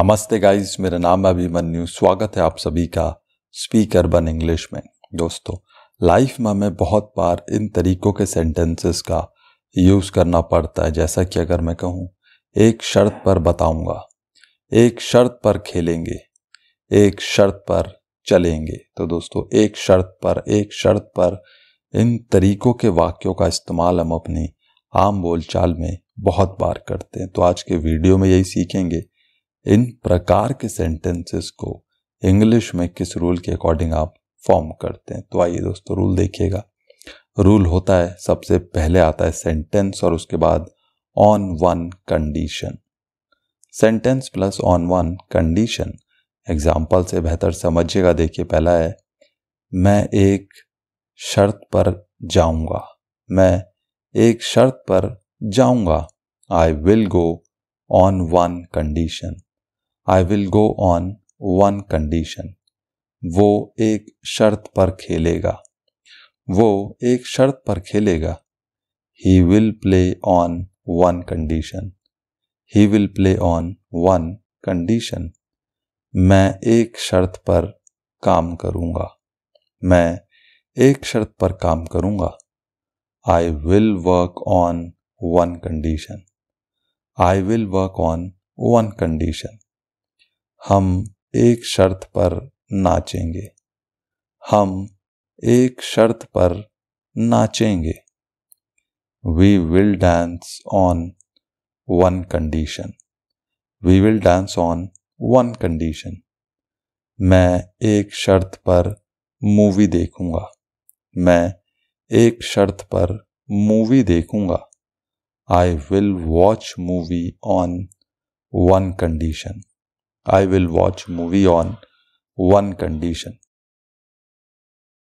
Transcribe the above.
नमस्ते गाइस मेरा नाम है अभिमन्यु स्वागत है आप सभी का स्पीकर बन इंग्लिश में दोस्तों लाइफ में हमें बहुत बार इन तरीकों के सेंटेंसेस का यूज़ करना पड़ता है जैसा कि अगर मैं कहूँ एक शर्त पर बताऊँगा एक शर्त पर खेलेंगे एक शर्त पर चलेंगे तो दोस्तों एक शर्त पर एक शर्त पर इन तरीकों के वाक्यों का इस्तेमाल हम अपनी आम बोलचाल में बहुत बार करते हैं तो आज के वीडियो में यही सीखेंगे इन प्रकार के सेंटेंसेस को इंग्लिश में किस रूल के अकॉर्डिंग आप फॉर्म करते हैं तो आइए दोस्तों रूल देखिएगा रूल होता है सबसे पहले आता है सेंटेंस और उसके बाद on one condition sentence plus on one condition example से बेहतर समझिएगा देखिए पहला है मैं एक शर्त पर जाऊंगा मैं एक शर्त पर जाऊंगा I will go on one condition I will go on one condition वो एक शर्त पर खेलेगा वो एक शर्त पर खेलेगा he will play on one condition he will play on one condition मैं एक शर्त पर काम करूँगा मैं एक शर्त पर काम करूँगा I will work on one condition I will work on one condition हम एक शर्त पर नाचेंगे हम एक शर्त पर नाचेंगे we will dance on one condition we will dance on one condition मैं एक शर्त पर मूवी देखूंगा मैं एक शर्त पर मूवी देखूंगा I will watch movie on one condition I will watch movie on one condition.